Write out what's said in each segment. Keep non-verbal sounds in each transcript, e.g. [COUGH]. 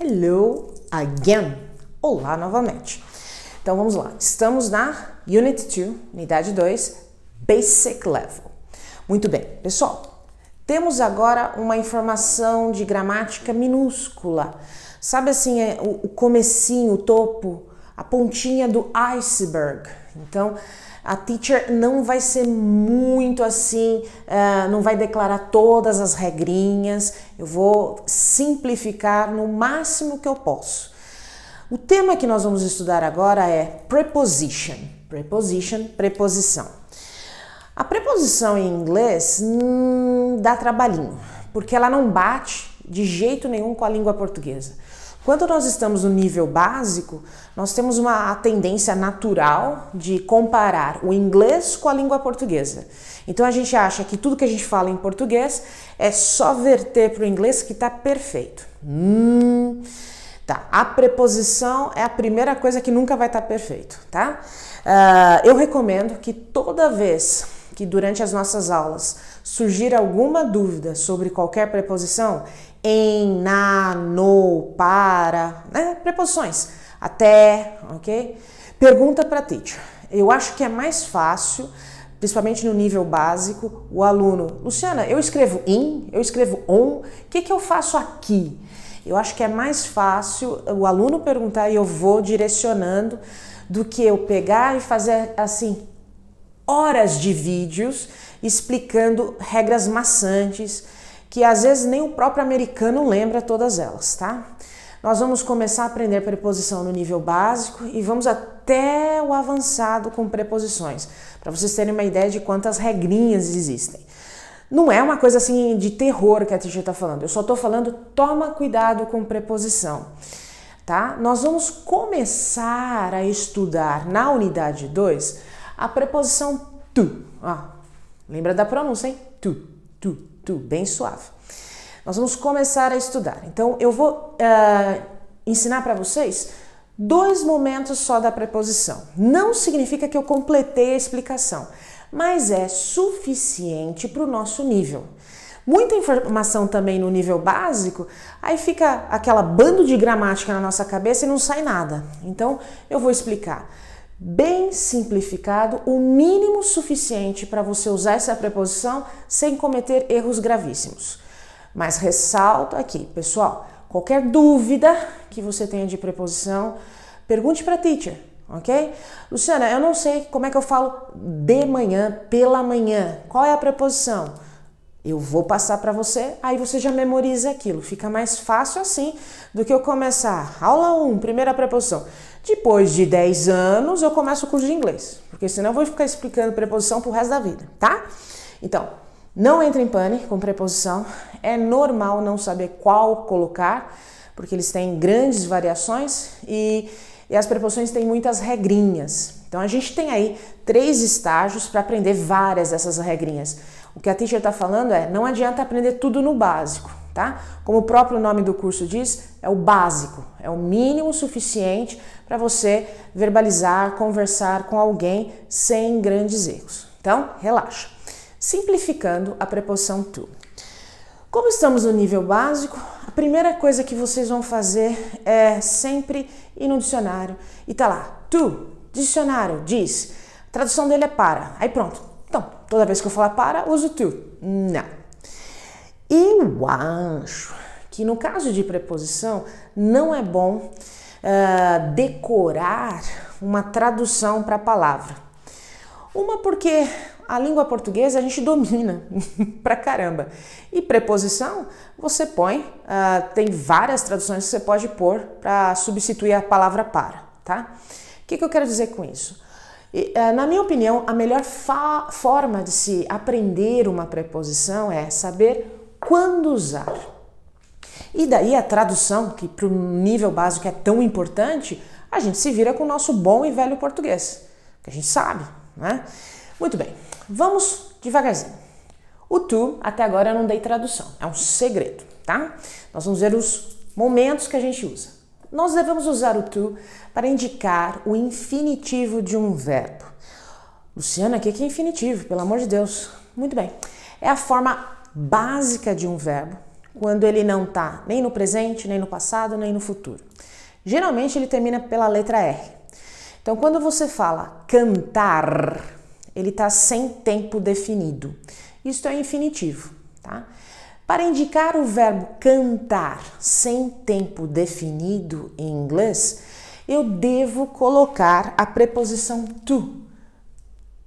Hello again. Olá novamente. Então vamos lá. Estamos na Unit 2, unidade 2, Basic Level. Muito bem, pessoal. Temos agora uma informação de gramática minúscula. Sabe assim, é o comecinho, o topo, a pontinha do iceberg. Então, a teacher não vai ser muito assim, uh, não vai declarar todas as regrinhas, eu vou simplificar no máximo que eu posso. O tema que nós vamos estudar agora é preposition, preposition, preposição. A preposição em inglês hum, dá trabalhinho, porque ela não bate de jeito nenhum com a língua portuguesa. Quando nós estamos no nível básico, nós temos uma tendência natural de comparar o inglês com a língua portuguesa. Então a gente acha que tudo que a gente fala em português é só verter para o inglês que está perfeito. Hum, tá. A preposição é a primeira coisa que nunca vai estar tá perfeito, tá? Uh, eu recomendo que toda vez que durante as nossas aulas surgir alguma dúvida sobre qualquer preposição, em, na, no, para, né? Preposições. Até, ok? Pergunta para teacher. Eu acho que é mais fácil, principalmente no nível básico, o aluno. Luciana, eu escrevo em, eu escrevo on, o que, que eu faço aqui? Eu acho que é mais fácil o aluno perguntar e eu vou direcionando do que eu pegar e fazer assim horas de vídeos explicando regras maçantes que às vezes nem o próprio americano lembra todas elas, tá? Nós vamos começar a aprender preposição no nível básico e vamos até o avançado com preposições, para vocês terem uma ideia de quantas regrinhas existem. Não é uma coisa assim de terror que a teacher está falando, eu só estou falando toma cuidado com preposição. Tá? Nós vamos começar a estudar na unidade 2 a preposição tu. Ó, lembra da pronúncia, hein? Tu, tu, muito bem suave. Nós vamos começar a estudar. Então, eu vou uh, ensinar para vocês dois momentos só da preposição. Não significa que eu completei a explicação, mas é suficiente para o nosso nível. Muita informação também no nível básico, aí fica aquela bando de gramática na nossa cabeça e não sai nada. Então, eu vou explicar bem simplificado, o mínimo suficiente para você usar essa preposição sem cometer erros gravíssimos. Mas ressalto aqui, pessoal, qualquer dúvida que você tenha de preposição, pergunte para a teacher, ok? Luciana, eu não sei como é que eu falo de manhã, pela manhã. Qual é a preposição? Eu vou passar para você, aí você já memoriza aquilo. Fica mais fácil assim do que eu começar. Aula 1, um, primeira preposição. Depois de 10 anos, eu começo o curso de inglês, porque senão eu vou ficar explicando preposição pro resto da vida, tá? Então, não entre em pânico com preposição. É normal não saber qual colocar, porque eles têm grandes variações e, e as preposições têm muitas regrinhas. Então, a gente tem aí três estágios para aprender várias dessas regrinhas. O que a teacher está falando é: não adianta aprender tudo no básico. Tá? Como o próprio nome do curso diz, é o básico, é o mínimo suficiente para você verbalizar, conversar com alguém sem grandes erros. Então, relaxa. Simplificando a preposição to. Como estamos no nível básico, a primeira coisa que vocês vão fazer é sempre ir no dicionário e tá lá, to, dicionário, diz. A tradução dele é para. Aí pronto. Então, toda vez que eu falar para, uso to. Não. Eu acho que no caso de preposição, não é bom ah, decorar uma tradução para a palavra. Uma porque a língua portuguesa a gente [LAUGHS] domina [LAUGHS] pra caramba. E preposição, você põe, uh, tem várias traduções que você pode pôr para substituir a palavra para, tá? O que, que eu quero dizer com isso? E, uh, na minha opinião, a melhor forma de se aprender uma preposição é saber quando usar. E daí a tradução, que para o nível básico é tão importante, a gente se vira com o nosso bom e velho português, que a gente sabe, né? Muito bem, vamos devagarzinho. O tu até agora eu não dei tradução, é um segredo, tá? Nós vamos ver os momentos que a gente usa. Nós devemos usar o tu para indicar o infinitivo de um verbo. Luciana, o que é infinitivo? Pelo amor de Deus. Muito bem. É a forma básica de um verbo quando ele não está nem no presente, nem no passado, nem no futuro. Geralmente ele termina pela letra R. Então, quando você fala cantar, ele está sem tempo definido. Isto é infinitivo, tá? Para indicar o verbo cantar sem tempo definido em inglês, eu devo colocar a preposição to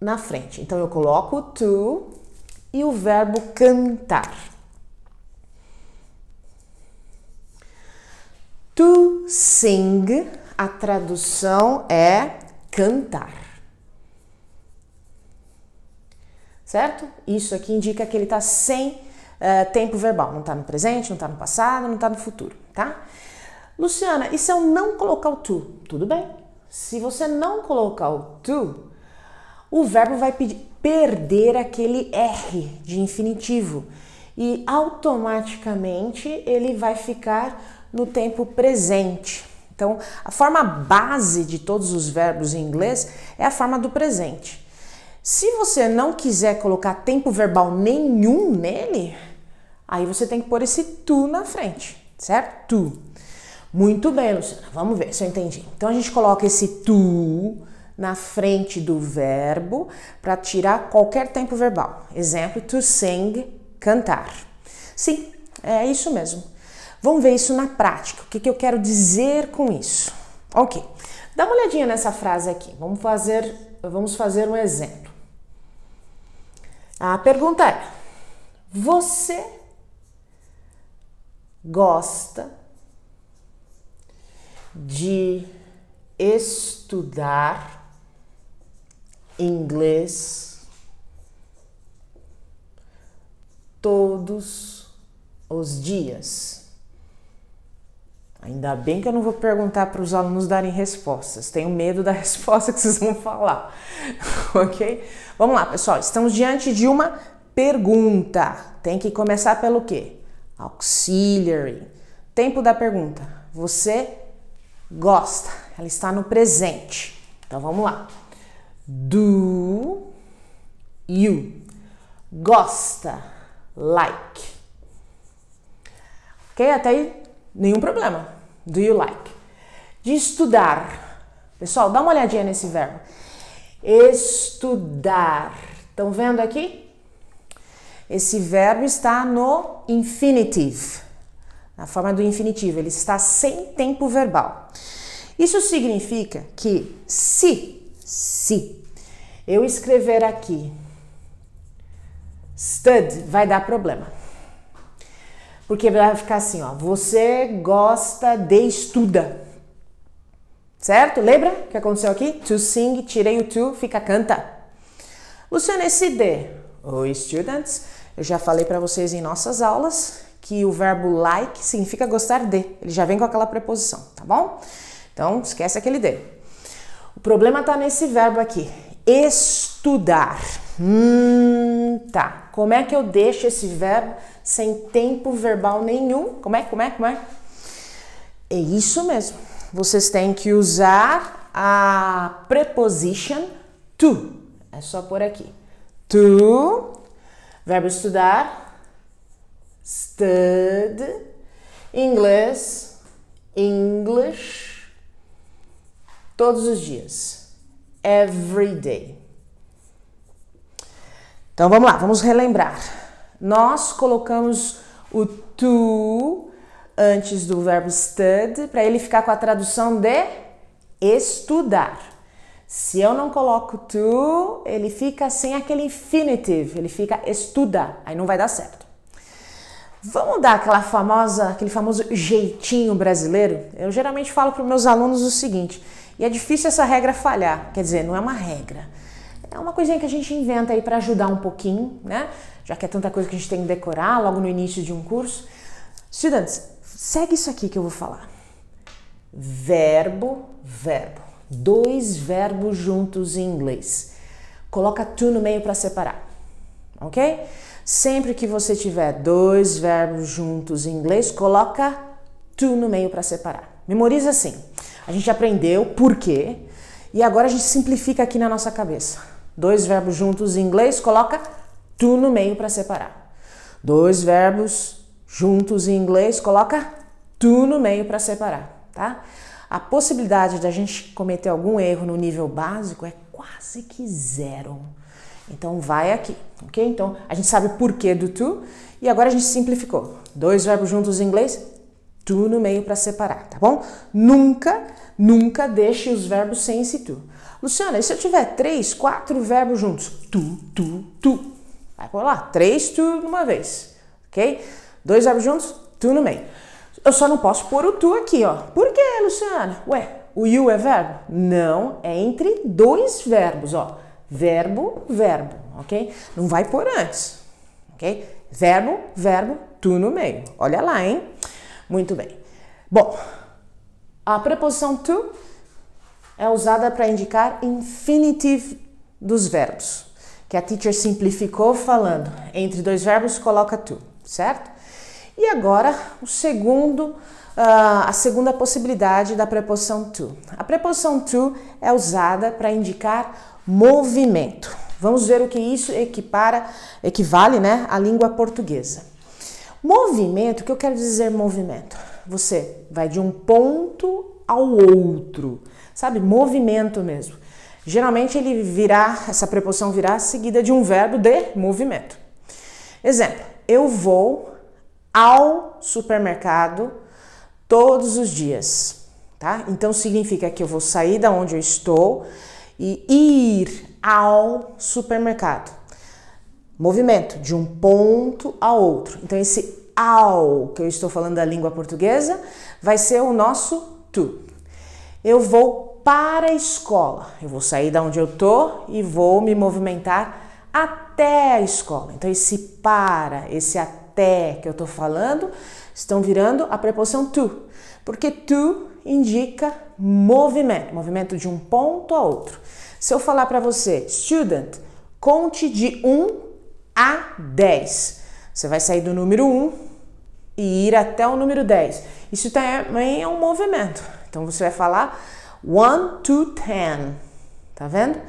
na frente. Então eu coloco to e o verbo cantar. To sing, a tradução é cantar. Certo? Isso aqui indica que ele está sem uh, tempo verbal, não está no presente, não está no passado, não está no futuro, tá? Luciana, e se eu não colocar o to? Tudo bem. Se você não colocar o to, o verbo vai perder aquele R de infinitivo e automaticamente ele vai ficar no tempo presente. Então, a forma base de todos os verbos em inglês é a forma do presente. Se você não quiser colocar tempo verbal nenhum nele, aí você tem que pôr esse tu na frente, certo? Tu. Muito bem, Luciana. Vamos ver se eu entendi. Então a gente coloca esse tu na frente do verbo para tirar qualquer tempo verbal. Exemplo, to sing, cantar. Sim, é isso mesmo. Vamos ver isso na prática. O que, que eu quero dizer com isso? Ok, dá uma olhadinha nessa frase aqui. Vamos fazer, vamos fazer um exemplo. A pergunta é: Você gosta de estudar inglês todos os dias? Ainda bem que eu não vou perguntar para os alunos darem respostas. Tenho medo da [LAUGHS] resposta que vocês vão falar. [LAUGHS] ok? Vamos lá, pessoal. Estamos diante de uma pergunta. Tem que começar pelo quê? Auxiliary. Tempo da pergunta. Você gosta. Ela está no presente. Então vamos lá. Do you gosta like? Ok? Até aí Nenhum problema. Do you like? De estudar. Pessoal, dá uma olhadinha nesse verbo. Estudar. Estão vendo aqui? Esse verbo está no infinitive, na forma do infinitivo. Ele está sem tempo verbal. Isso significa que se, se eu escrever aqui stud, vai dar problema. Porque vai ficar assim, ó, você gosta de estuda. Certo? Lembra o que aconteceu aqui? To sing, tirei o to, fica canta. Luciana d, o oh, students. Eu já falei para vocês em nossas aulas que o verbo like significa gostar de. Ele já vem com aquela preposição, tá bom? Então, esquece aquele de. O problema está nesse verbo aqui, estudar. Hum, tá. Como é que eu deixo esse verbo sem tempo verbal nenhum? Como é, como é, como é? É isso mesmo. Vocês têm que usar a preposition to. É só por aqui. To, verbo estudar, stud, inglês, English, todos os dias. Every day. Então vamos lá, vamos relembrar. Nós colocamos o to antes do verbo study para ele ficar com a tradução de estudar. Se eu não coloco to, ele fica sem aquele infinitive, ele fica estuda, aí não vai dar certo. Vamos dar aquela famosa, aquele famoso jeitinho brasileiro? Eu geralmente falo para meus alunos o seguinte, e é difícil essa regra falhar, quer dizer, não é uma regra, é uma coisinha que a gente inventa aí para ajudar um pouquinho, né? Já que é tanta coisa que a gente tem que decorar logo no início de um curso. Estudantes, segue isso aqui que eu vou falar. Verbo, verbo. Dois verbos juntos em inglês. Coloca to no meio para separar, ok? Sempre que você tiver dois verbos juntos em inglês, coloca to no meio para separar. Memoriza assim. A gente aprendeu por quê e agora a gente simplifica aqui na nossa cabeça. Dois verbos juntos em inglês, coloca to no meio para separar. Dois verbos juntos em inglês, coloca to no meio para separar, tá? A possibilidade da gente cometer algum erro no nível básico é quase que zero. Então vai aqui, ok? Então a gente sabe o porquê do to e agora a gente simplificou. Dois verbos juntos em inglês, tu no meio para separar, tá bom? Nunca, nunca deixe os verbos sem esse tu. Luciana, e se eu tiver três, quatro verbos juntos? Tu, tu, tu. Vai por lá, três tu numa vez, ok? Dois verbos juntos, tu no meio. Eu só não posso pôr o tu aqui, ó. Por quê, Luciana? Ué, o you é verbo? Não, é entre dois verbos, ó. Verbo, verbo, ok? Não vai por antes, ok? Verbo, verbo, tu no meio. Olha lá, hein? Muito bem. Bom, a preposição to é usada para indicar infinitive dos verbos, que a teacher simplificou falando. Entre dois verbos coloca to, certo? E agora o segundo, uh, a segunda possibilidade da preposição to. A preposição to é usada para indicar movimento. Vamos ver o que isso equipara, equivale, né, à língua portuguesa. Movimento, o que eu quero dizer movimento? Você vai de um ponto ao outro, sabe? Movimento mesmo. Geralmente ele virá, essa preposição virá seguida de um verbo de movimento. Exemplo, eu vou ao supermercado todos os dias, tá? Então significa que eu vou sair da onde eu estou e ir ao supermercado movimento de um ponto a outro. Então, esse ao que eu estou falando da língua portuguesa vai ser o nosso tu. Eu vou para a escola, eu vou sair da onde eu tô e vou me movimentar até a escola. Então, esse para, esse até que eu estou falando estão virando a preposição tu, porque tu indica movimento, movimento de um ponto a outro. Se eu falar para você, student, conte de um a 10. Você vai sair do número 1 e ir até o número 10. Isso também é um movimento. Então você vai falar 1 to 10. Tá vendo?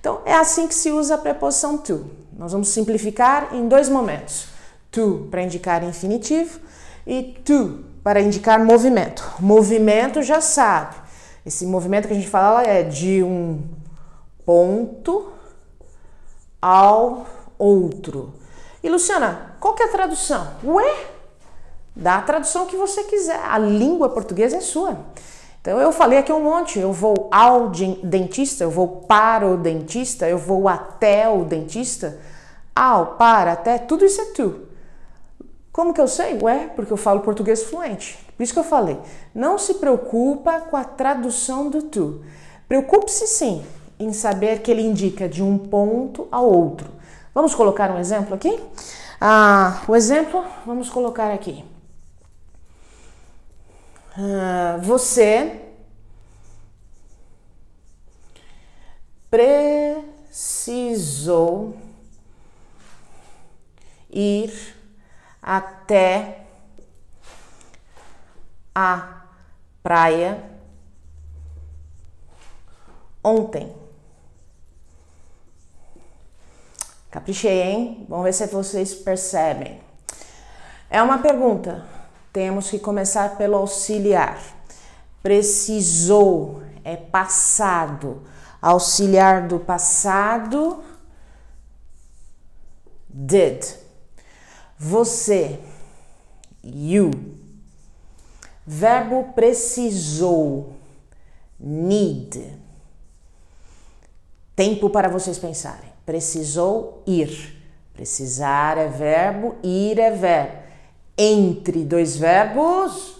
Então é assim que se usa a preposição to. Nós vamos simplificar em dois momentos. To para indicar infinitivo e to para indicar movimento. Movimento já sabe. Esse movimento que a gente fala é de um ponto ao outro. E Luciana, qual que é a tradução? Ué? Dá a tradução que você quiser. A língua portuguesa é sua. Então eu falei aqui um monte, eu vou ao dentista, eu vou para o dentista, eu vou até o dentista, ao, para, até, tudo isso é tu. Como que eu sei? Ué, porque eu falo português fluente. Por isso que eu falei, não se preocupa com a tradução do tu. Preocupe-se sim em saber que ele indica de um ponto a outro. Vamos colocar um exemplo aqui? Ah, o exemplo, vamos colocar aqui. Ah, você precisou ir até a praia ontem. Caprichei, hein? Vamos ver se vocês percebem. É uma pergunta. Temos que começar pelo auxiliar. Precisou é passado. Auxiliar do passado did. Você you. Verbo precisou need. Tempo para vocês pensarem precisou ir. Precisar é verbo, ir é verbo. Entre dois verbos,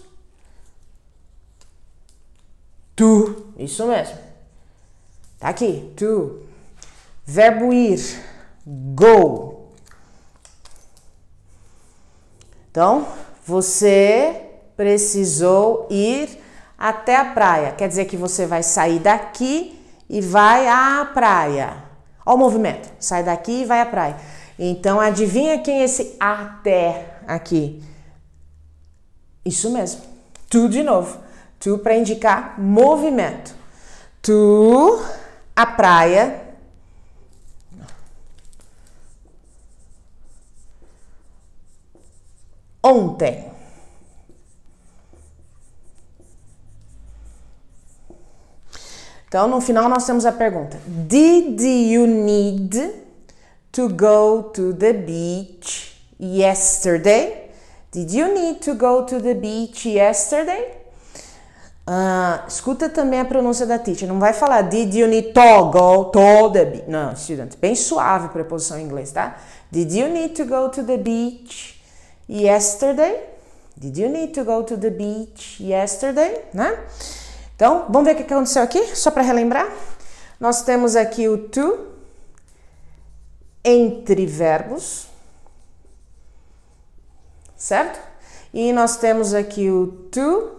tu, isso mesmo. Tá aqui, tu. Verbo ir, go. Então, você precisou ir até a praia. Quer dizer que você vai sair daqui e vai à praia. Olha o movimento, sai daqui e vai à praia. Então adivinha quem é esse até aqui? Isso mesmo. Tu de novo. Tu para indicar movimento. Tu a praia. Ontem. Então, no final, nós temos a pergunta: Did you need to go to the beach yesterday? Did you need to go to the beach yesterday? Uh, escuta também a pronúncia da teacher. Não vai falar did you need to go to the beach. Não, student. Bem suave a preposição em inglês, tá? Did you need to go to the beach yesterday? Did you need to go to the beach yesterday? Né? Então, vamos ver o que aconteceu aqui, só para relembrar. Nós temos aqui o to entre verbos, certo? E nós temos aqui o to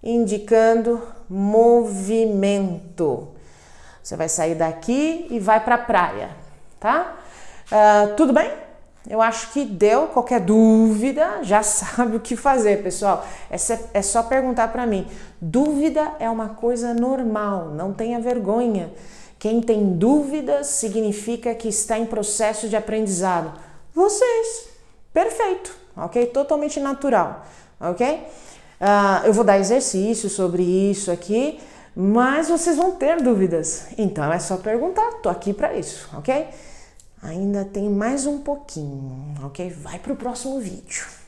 indicando movimento. Você vai sair daqui e vai para a praia, tá? Uh, tudo bem? Eu acho que deu qualquer dúvida, já [LAUGHS] sabe o que fazer, pessoal. É, é só perguntar para mim. Dúvida é uma coisa normal, não tenha vergonha. Quem tem dúvidas significa que está em processo de aprendizado. Vocês, perfeito, ok? Totalmente natural, ok? Uh, eu vou dar exercício sobre isso aqui, mas vocês vão ter dúvidas. Então é só perguntar. Tô aqui para isso, ok? Ainda tem mais um pouquinho, ok? Vai para o próximo vídeo.